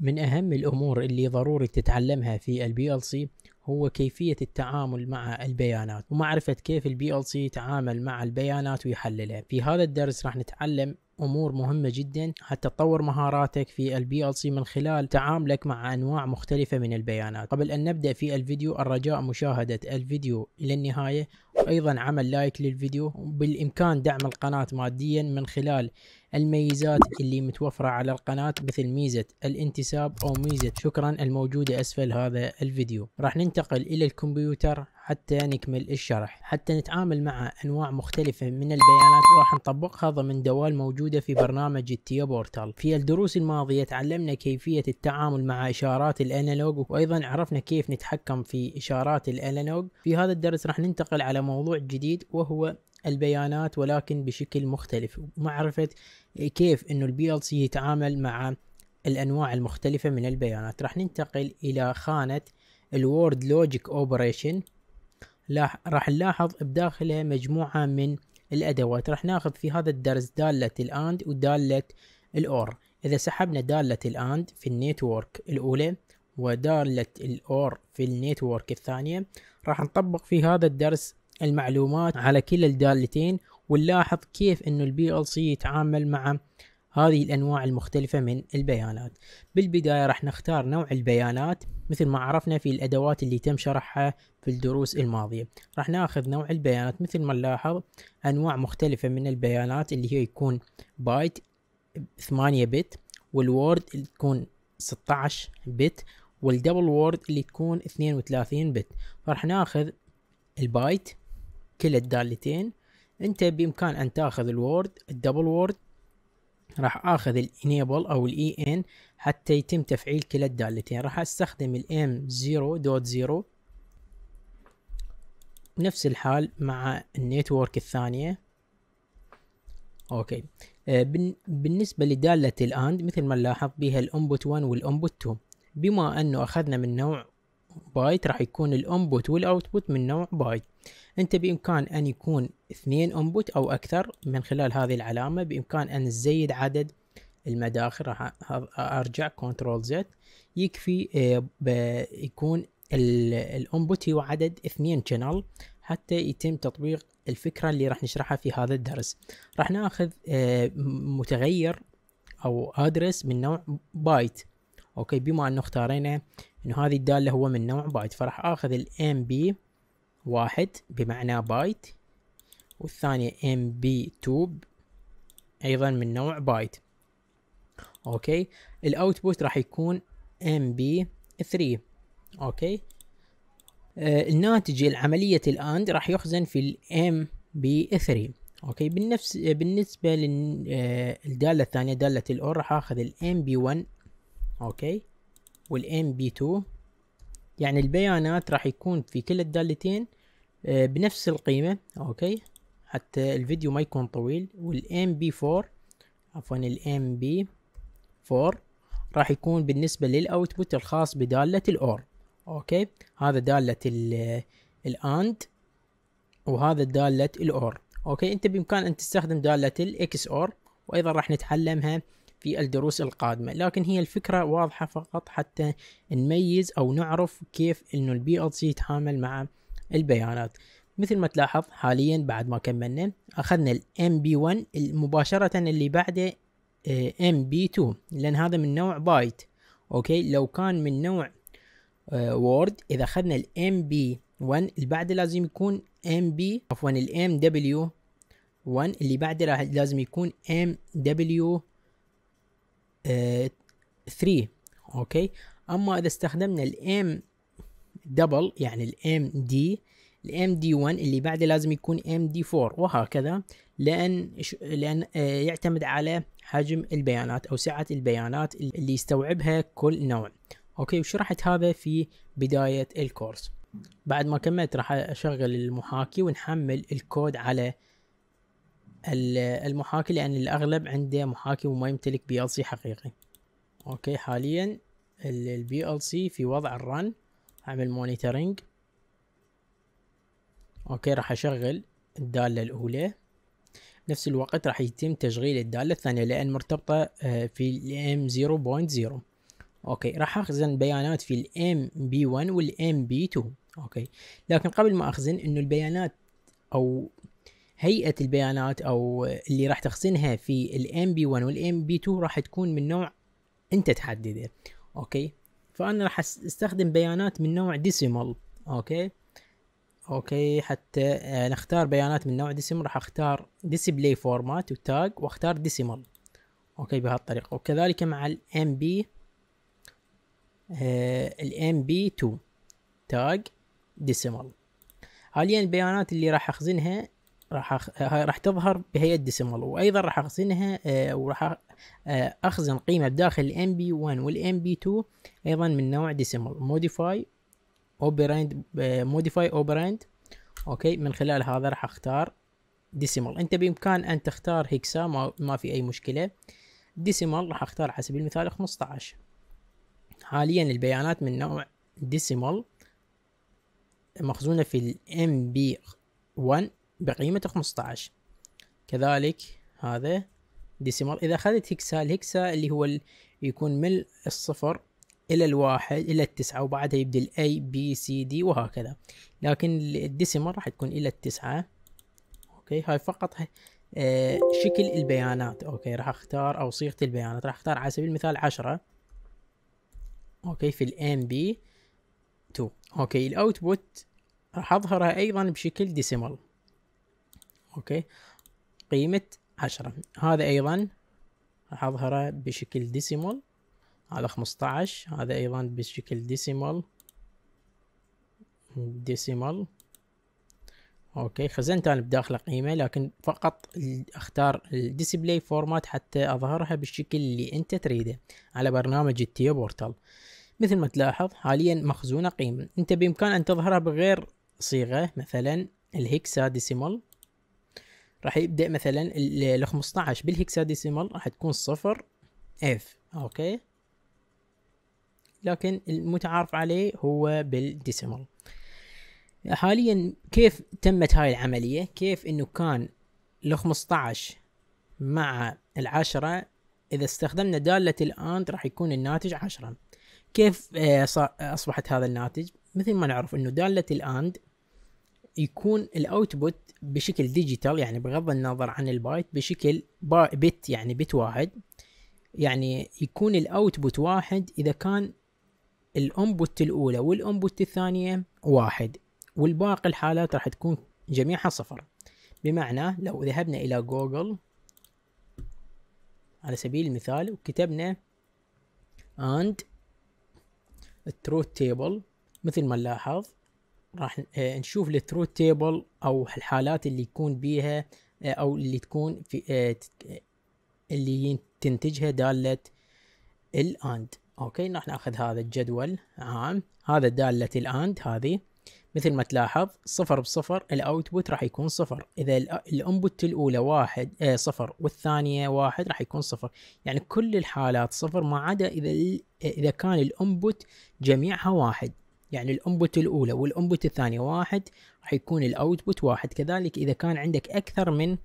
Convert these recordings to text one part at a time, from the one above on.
من أهم الأمور اللي ضروري تتعلمها في البي ال سي هو كيفية التعامل مع البيانات ومعرفة كيف البي ال سي يتعامل مع البيانات ويحللها في هذا الدرس راح نتعلم امور مهمه جدا حتى تطور مهاراتك في البي ال سي من خلال تعاملك مع انواع مختلفه من البيانات قبل ان نبدا في الفيديو الرجاء مشاهده الفيديو الى النهايه وايضا عمل لايك للفيديو بالامكان دعم القناه ماديا من خلال الميزات اللي متوفرة على القناة مثل ميزة الانتساب أو ميزة شكرا الموجودة أسفل هذا الفيديو راح ننتقل إلى الكمبيوتر حتى نكمل الشرح حتى نتعامل مع أنواع مختلفة من البيانات راح نطبقها ضمن دوال موجودة في برنامج التيا بورتال في الدروس الماضية تعلمنا كيفية التعامل مع إشارات الأنالوج وأيضا عرفنا كيف نتحكم في إشارات الأنالوج في هذا الدرس راح ننتقل على موضوع جديد وهو البيانات ولكن بشكل مختلف ومعرفة كيف انه البي ال سي يتعامل مع الانواع المختلفة من البيانات راح ننتقل الى خانة الورد لوجيك اوبريشن راح نلاحظ بداخلها مجموعة من الادوات راح ناخذ في هذا الدرس دالة الاند ودالة الاور اذا سحبنا دالة الاند في النيتورك الاولى ودالة الأور في النيتورك الثانية راح نطبق في هذا الدرس المعلومات على كلا الدالتين ونلاحظ كيف انه البي ال سي يتعامل مع هذه الانواع المختلفة من البيانات بالبداية راح نختار نوع البيانات مثل ما عرفنا في الادوات اللي تم شرحها في الدروس الماضية راح ناخذ نوع البيانات مثل ما نلاحظ انواع مختلفة من البيانات اللي هي يكون بايت 8 بت والوورد اللي تكون 16 بت والدبل وورد اللي تكون 32 بت فراح ناخذ البايت كلا الدالتين انت بامكان ان تاخذ الوورد الدبل وورد راح اخذ الانيبل او الاي ان حتى يتم تفعيل كلا الدالتين راح استخدم الام 0.0 نفس الحال مع النيتورك الثانية اوكي آه، بالنسبة لدالة الاند مثل ما نلاحظ بها الانبوت 1 والانبوت 2 بما انه اخذنا من نوع بايت راح يكون الانبوت والاوتبوت من نوع بايت انت بامكان ان يكون اثنين انبوت او اكثر من خلال هذه العلامة بامكان ان تزيد عدد المداخل راح ارجع كنترول زد يكفي آه، يكون الانبوت هو عدد اثنين شانل حتى يتم تطبيق الفكرة اللي راح نشرحها في هذا الدرس راح ناخذ آه، متغير او ادرس من نوع بايت اوكي بما انه اختارينا انه هذه الدالة هو من نوع بايت فراح اخذ الام بي واحد بمعنى بايت والثانية mb mb2 ايضا من نوع بايت اوكي الاوتبوت راح يكون mb 3 اوكي آه الناتج لعملية الاند راح يخزن في الام بي 3 اوكي بالنفس بالنسبة للدالة آه، الثانية دالة الاور راح اخذ الام بي 1 اوكي وال mb 2 يعني البيانات راح يكون في كل الدالتين آه، بنفس القيمة اوكي حتى الفيديو ما يكون طويل والام بي 4 عفوا الام بي 4 راح يكون بالنسبة للاوتبوت الخاص بدالة الاور اوكي هذا دالة الاند وهذا دالة الاور اوكي انت بامكان ان تستخدم دالة الاكس اور وايضا راح نتعلمها في الدروس القادمة لكن هي الفكرة واضحة فقط حتى نميز او نعرف كيف انه البي ال سي يتعامل مع البيانات مثل ما تلاحظ حاليا بعد ما كملنا اخذنا ال MP1 مباشرة اللي بعده آه، mb 2 لان هذا من نوع بايت اوكي لو كان من نوع آه، وورد اذا اخذنا ال MP1 اللي بعده لازم يكون MB عفوا ال MW1 اللي بعده لازم يكون MW 3 آه، اوكي اما اذا استخدمنا ال دبل يعني الام دي الام دي 1 اللي بعده لازم يكون ام دي 4 وهكذا لان لان آه، يعتمد على حجم البيانات او سعه البيانات اللي يستوعبها كل نوع اوكي وشرحت هذا في بدايه الكورس بعد ما كملت راح اشغل المحاكي ونحمل الكود على المحاكي لان الاغلب عنده محاكي وما يمتلك بي ال سي حقيقي اوكي حاليا البي ال سي في وضع الرن اعمل مونيتورنج اوكي راح اشغل الدالة الاولى نفس الوقت راح يتم تشغيل الدالة الثانية لان مرتبطة آه، في m 0.0 اوكي راح اخزن بيانات في الام بي 1 والام بي 2 اوكي لكن قبل ما اخزن انه البيانات او هيئة البيانات او اللي راح تخزنها في الام بي 1 والام بي 2 راح تكون من نوع انت تحدده اوكي فانا راح استخدم بيانات من نوع ديسيمال اوكي اوكي حتى آه، نختار بيانات من نوع ديسيمال راح اختار ديسبلاي فورمات وتاج واختار ديسيمال اوكي بهالطريقه وكذلك مع الام بي الام بي 2 تاج ديسيمال حاليا البيانات اللي راح اخزنها راح أخ... راح تظهر بهيئه ديسيمال وايضا راح اخزنها آه، وراح آه، أخزن قيمة بداخل ال MP1 وال MP2 أيضا من نوع ديسيمال modify operand موديفاي آه، operand أوكي من خلال هذا راح أختار ديسيمال أنت بإمكان أن تختار هيكسا ما, ما في أي مشكلة ديسيمال راح أختار على سبيل المثال 15 حاليا البيانات من نوع ديسيمال مخزونة في ال MP1 بقيمة 15 كذلك هذا ديسيمال اذا اخذت هكسا الهكسا اللي هو يكون من الصفر الى الواحد الى التسعة وبعدها يبدأ ال A B C D وهكذا لكن الديسيمال راح تكون الى التسعة اوكي هاي فقط آه شكل البيانات اوكي راح اختار او صيغة البيانات راح اختار على سبيل المثال عشرة اوكي في الام بي 2 اوكي الاوتبوت راح اظهرها ايضا بشكل ديسيمال اوكي قيمة عشرة هذا أيضا راح أظهره بشكل ديسيمال على خمسطعش هذا أيضا بشكل ديسيمال ديسيمال اوكي خزنت انا بداخله قيمه لكن فقط اختار الديسبلاي فورمات حتى اظهرها بالشكل اللي انت تريده على برنامج التيو بورتال مثل ما تلاحظ حاليا مخزونه قيمه انت بامكان ان تظهرها بغير صيغه مثلا الهكسا ديسيمال راح يبدا مثلا ال 15 بالهكساديسيمال راح تكون صفر اف اوكي لكن المتعارف عليه هو بالديسيمال حاليا كيف تمت هاي العملية كيف انه كان ال 15 مع العشرة اذا استخدمنا دالة الاند راح يكون الناتج عشرة كيف آه، اصبحت هذا الناتج مثل ما نعرف انه دالة الاند يكون الاوتبوت بشكل ديجيتال يعني بغض النظر عن البايت بشكل با بت يعني بت واحد يعني يكون الاوتبوت واحد اذا كان الانبوت الاولى والانبوت الثانيه واحد والباقي الحالات راح تكون جميعها صفر بمعنى لو ذهبنا الى جوجل على سبيل المثال وكتبنا and truth table مثل ما نلاحظ راح آه، نشوف الترو تيبل او الحالات اللي يكون بيها آه، او اللي تكون في آه، اللي تنتجها داله الاند اوكي راح ناخذ هذا الجدول عام هذا داله الاند هذه مثل ما تلاحظ صفر بصفر الاوتبوت راح يكون صفر اذا الانبوت الاولى واحد آه صفر والثانيه واحد راح يكون صفر يعني كل الحالات صفر ما عدا اذا اذا كان الانبوت جميعها واحد يعني الانبوت الاولى والانبوت الثانية واحد راح يكون الاوتبوت واحد كذلك اذا كان عندك اكثر من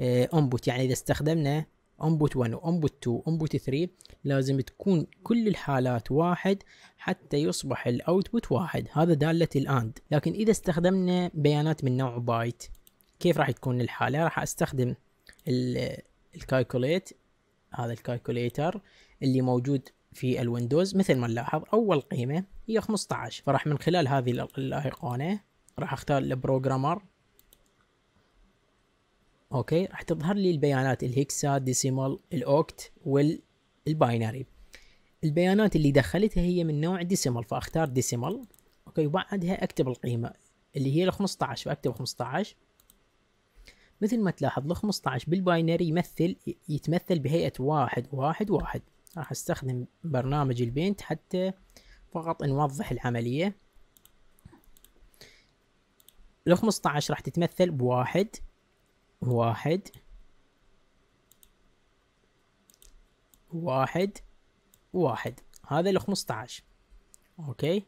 آه، انبوت يعني اذا استخدمنا انبوت 1 وانبوت 2 وانبوت 3 لازم تكون كل الحالات واحد حتى يصبح الاوتبوت واحد هذا دالة الاند لكن اذا استخدمنا بيانات من نوع بايت كيف راح تكون الحالة راح استخدم آه، الكالكوليت هذا الكالكوليتر اللي موجود في الويندوز مثل ما نلاحظ اول قيمه هي 15 فراح من خلال هذه الايقونه راح اختار البروجرامر اوكي راح تظهر لي البيانات الهكسا ديسيمال الاوكت والباينري البيانات اللي دخلتها هي من نوع ديسيمال فاختار ديسيمال اوكي وبعدها اكتب القيمه اللي هي ال 15 فاكتب 15 مثل ما تلاحظ ال 15 بالباينري يمثل يتمثل بهيئه واحد واحد واحد راح استخدم برنامج البينت حتى فقط نوضح العملية ال 15 راح تتمثل بواحد واحد واحد واحد هذا ال 15 اوكي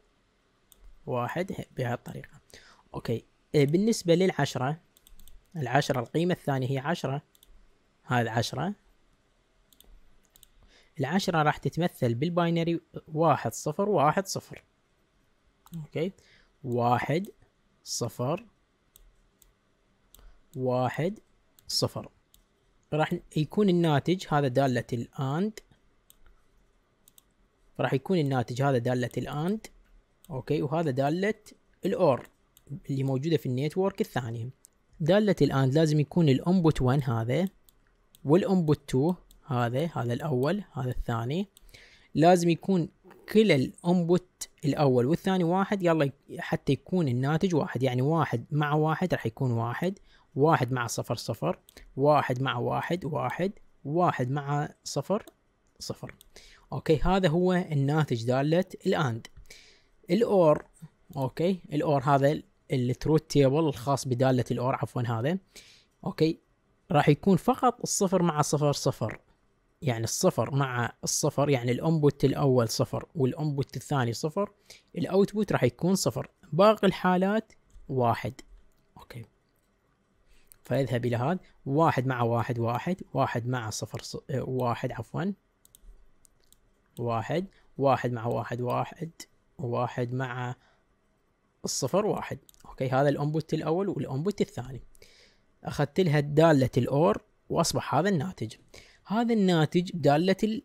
واحد بهالطريقة اوكي آه، بالنسبة للعشرة العشرة القيمة الثانية هي عشرة هذا عشرة العشرة راح تتمثل بالباينري واحد صفر واحد صفر اوكي واحد صفر واحد صفر راح يكون الناتج هذا دالة الآند راح يكون الناتج هذا دالة الآند اوكي وهذا دالة الأور اللي موجودة في النيتورك الثانية دالة الآند لازم يكون الانبوت 1 هذا والانبوت 2 هذا هذا الأول هذا الثاني لازم يكون كلا الانبوت الأول والثاني واحد يلا حتى يكون الناتج واحد يعني واحد مع واحد راح يكون واحد واحد مع صفر صفر واحد مع واحد واحد واحد مع صفر صفر اوكي هذا هو الناتج دالة الاند الاور اوكي الاور هذا التروت تيبل الخاص بدالة الاور عفوا هذا اوكي راح يكون فقط الصفر مع صفر صفر يعني الصفر مع الصفر يعني الانبوت الاول صفر والانبوت الثاني صفر الاوتبوت راح يكون صفر باقي الحالات واحد اوكي فاذهب الى هذا واحد مع واحد واحد واحد مع صفر ص... آه، واحد عفوا واحد واحد مع واحد واحد واحد مع الصفر واحد اوكي هذا الانبوت الاول والانبوت الثاني اخذت لها دالة الاور واصبح هذا الناتج هذا الناتج دالة ال...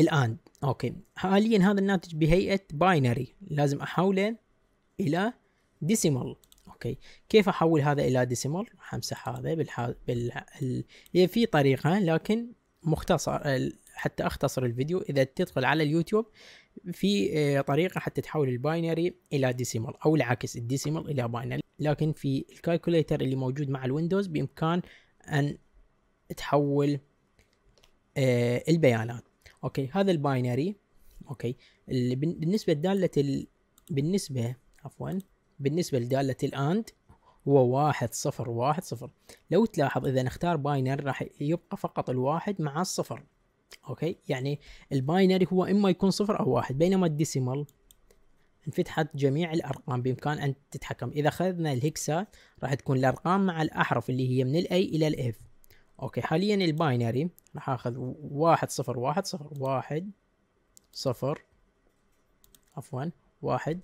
الآن أوكي حاليا هذا الناتج بهيئة باينري لازم أحوله إلى ديسيمال اوكي كيف احول هذا الى ديسيمال همسح هذا بالح... بال... ال... هي في طريقه لكن مختصر حتى اختصر الفيديو اذا تدخل على اليوتيوب في آه، طريقه حتى تحول الباينري الى ديسيمال او العكس الديسيمال الى باينري لكن في الكالكوليتر اللي موجود مع الويندوز بامكان ان تحول آه البيانات اوكي هذا الباينري اوكي بالنسبه لداله ال... بالنسبه عفوا بالنسبه لداله الاند هو واحد صفر واحد صفر لو تلاحظ اذا نختار باينر راح يبقى فقط الواحد مع الصفر اوكي يعني الباينري هو اما يكون صفر او واحد بينما الديسيمال انفتحت جميع الارقام بامكان ان تتحكم اذا اخذنا الهكسا راح تكون الارقام مع الاحرف اللي هي من الاي الى الاف اوكي حاليا الباينري راح اخذ واحد صفر واحد صفر واحد صفر عفوا واحد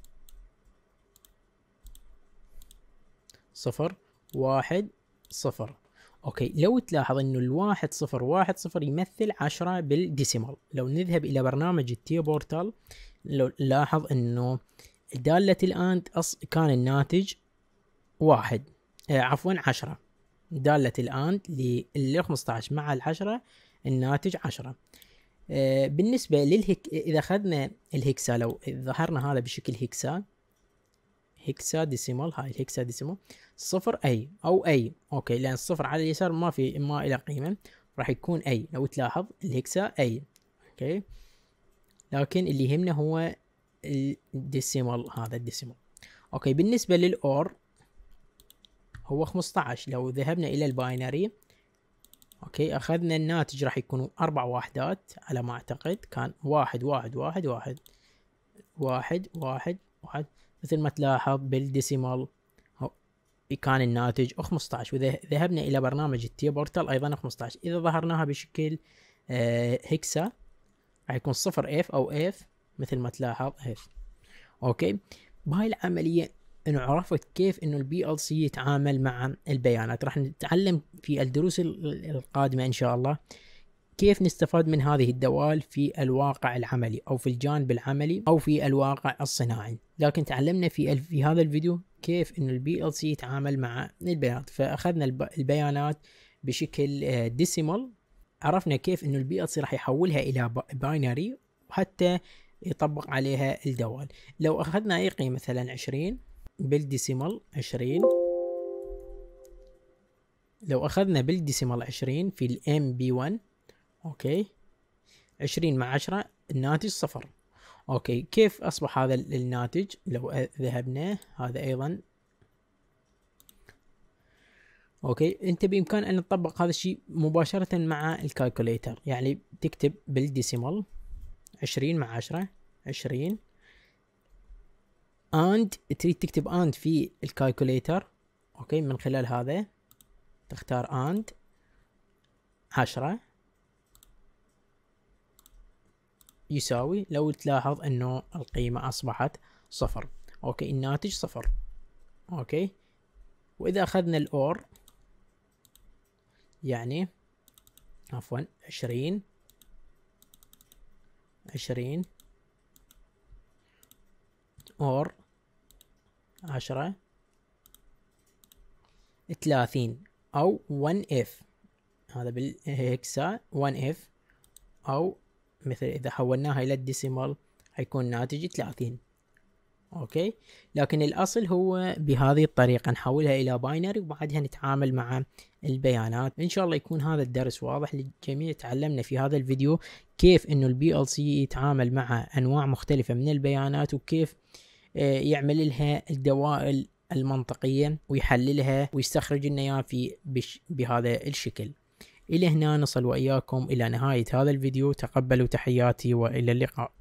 صفر واحد صفر اوكي لو تلاحظ انه الواحد صفر واحد صفر يمثل عشرة بالديسيمال لو نذهب الى برنامج التي بورتال لو لاحظ انه دالة الاند أص... كان الناتج واحد آه عفوا عشرة دالة الآن لل 15 مع العشرة الناتج عشرة آه، بالنسبة للهك إذا أخذنا الهكسا لو ظهرنا هذا بشكل هكسا هكسا ديسيمال هاي الهكسا ديسيمال صفر أي أو أي أوكي لأن الصفر على اليسار ما في ما إلى قيمة راح يكون أي لو تلاحظ الهكسا أي أوكي لكن اللي يهمنا هو الديسيمال هذا الديسيمال أوكي بالنسبة للأور هو 15 لو ذهبنا الى الباينري اوكي اخذنا الناتج راح يكون اربع وحدات على ما اعتقد كان واحد واحد واحد واحد واحد واحد واحد مثل ما تلاحظ بالديسيمال كان الناتج 15 واذا ذهبنا الى برنامج التي بورتال ايضا 15 اذا ظهرناها بشكل آه، هيكسا راح يكون صفر اف او اف مثل ما تلاحظ اف اوكي بهاي العملية انه عرفت كيف انه البي ال سي يتعامل مع البيانات راح نتعلم في الدروس القادمه ان شاء الله كيف نستفاد من هذه الدوال في الواقع العملي او في الجانب العملي او في الواقع الصناعي لكن تعلمنا في في هذا الفيديو كيف انه البي ال سي يتعامل مع البيانات فاخذنا البيانات بشكل ديسيمال آه، عرفنا كيف انه البي ال سي راح يحولها الى باينري وحتى يطبق عليها الدوال لو اخذنا اي قيمه مثلا 20 بالديسيمال عشرين لو أخذنا بالديسيمال عشرين في m بي 1 أوكي عشرين مع عشرة الناتج صفر أوكي كيف أصبح هذا الناتج لو ذهبنا هذا أيضا اوكي انت بامكان ان تطبق هذا الشيء مباشره مع الكالكوليتر يعني تكتب بالديسيمال عشرين مع عشرة عشرين اند تريد تكتب اند في الكالكوليتر اوكي من خلال هذا تختار اند عشرة يساوي لو تلاحظ انه القيمة اصبحت صفر اوكي الناتج صفر اوكي واذا اخذنا الاور يعني عفوا عشرين عشرين اور عشرة ثلاثين أو 1 اف هذا بالهكسا 1 اف أو مثل إذا حولناها إلى الديسيمال حيكون ناتج ثلاثين أوكي لكن الأصل هو بهذه الطريقة نحولها إلى باينري وبعدها نتعامل مع البيانات إن شاء الله يكون هذا الدرس واضح للجميع تعلمنا في هذا الفيديو كيف إنه البي ال سي يتعامل مع أنواع مختلفة من البيانات وكيف آه، يعمل لها الدوائر المنطقية ويحللها ويستخرج لنا اياها في بهذا الشكل إلى هنا نصل وإياكم إلى نهاية هذا الفيديو تقبلوا تحياتي وإلى اللقاء